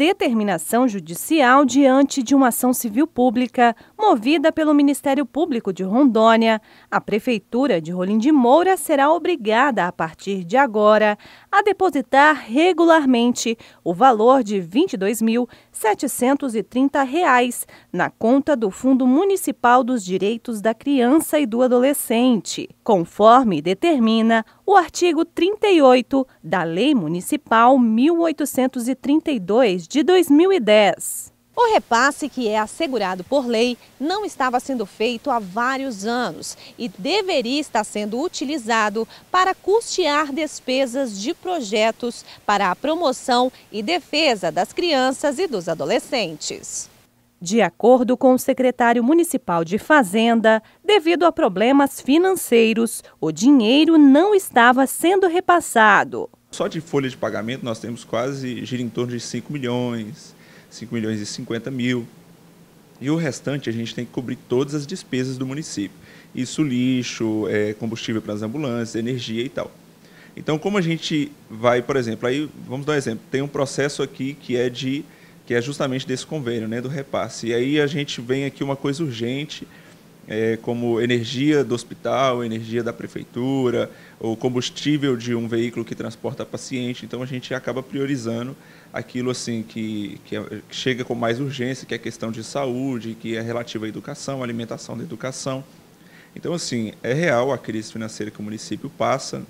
determinação judicial diante de uma ação civil pública movida pelo Ministério Público de Rondônia, a Prefeitura de Rolim de Moura será obrigada, a partir de agora, a depositar regularmente o valor de R$ 22.730 na conta do Fundo Municipal dos Direitos da Criança e do Adolescente, conforme determina o artigo 38 da Lei Municipal 1832 de 2010. O repasse que é assegurado por lei não estava sendo feito há vários anos e deveria estar sendo utilizado para custear despesas de projetos para a promoção e defesa das crianças e dos adolescentes de acordo com o secretário municipal de Fazenda, devido a problemas financeiros, o dinheiro não estava sendo repassado. Só de folha de pagamento nós temos quase, gira em torno de 5 milhões, 5 milhões e 50 mil. E o restante a gente tem que cobrir todas as despesas do município. Isso lixo, é, combustível para as ambulâncias, energia e tal. Então, como a gente vai, por exemplo, aí vamos dar um exemplo, tem um processo aqui que é de que é justamente desse convênio, né, do repasse. E aí a gente vem aqui uma coisa urgente, é, como energia do hospital, energia da prefeitura, ou combustível de um veículo que transporta paciente. Então a gente acaba priorizando aquilo assim que, que, é, chega com mais urgência, que é a questão de saúde, que é relativa à educação, alimentação da educação. Então assim é real a crise financeira que o município passa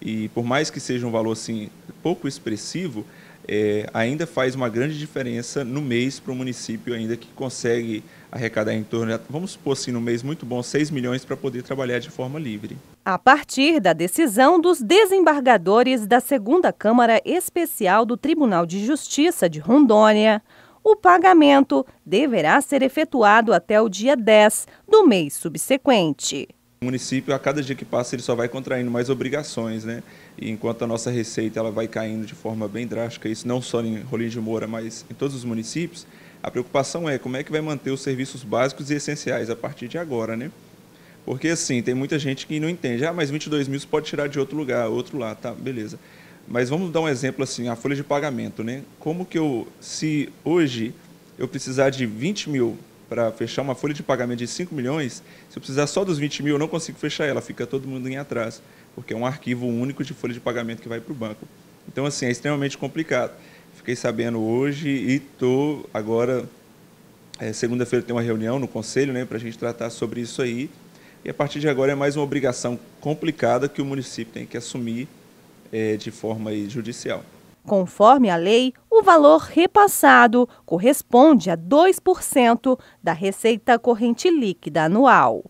e por mais que seja um valor assim pouco expressivo, é, ainda faz uma grande diferença no mês para o município, ainda que consegue arrecadar em torno, de, vamos supor assim, no mês muito bom, 6 milhões para poder trabalhar de forma livre. A partir da decisão dos desembargadores da segunda Câmara Especial do Tribunal de Justiça de Rondônia, o pagamento deverá ser efetuado até o dia 10 do mês subsequente. O município, a cada dia que passa, ele só vai contraindo mais obrigações, né? E enquanto a nossa receita ela vai caindo de forma bem drástica, isso não só em Rolim de Moura, mas em todos os municípios, a preocupação é como é que vai manter os serviços básicos e essenciais a partir de agora, né? Porque assim, tem muita gente que não entende. Ah, mas 22 mil você pode tirar de outro lugar, outro lá, tá, beleza. Mas vamos dar um exemplo assim, a folha de pagamento, né? Como que eu, se hoje eu precisar de 20 mil para fechar uma folha de pagamento de 5 milhões, se eu precisar só dos 20 mil, eu não consigo fechar ela, fica todo mundo em atraso, porque é um arquivo único de folha de pagamento que vai para o banco. Então, assim, é extremamente complicado. Fiquei sabendo hoje e estou agora. É, Segunda-feira tem uma reunião no conselho né, para a gente tratar sobre isso aí. E a partir de agora é mais uma obrigação complicada que o município tem que assumir é, de forma aí, judicial. Conforme a lei, o valor repassado corresponde a 2% da receita corrente líquida anual.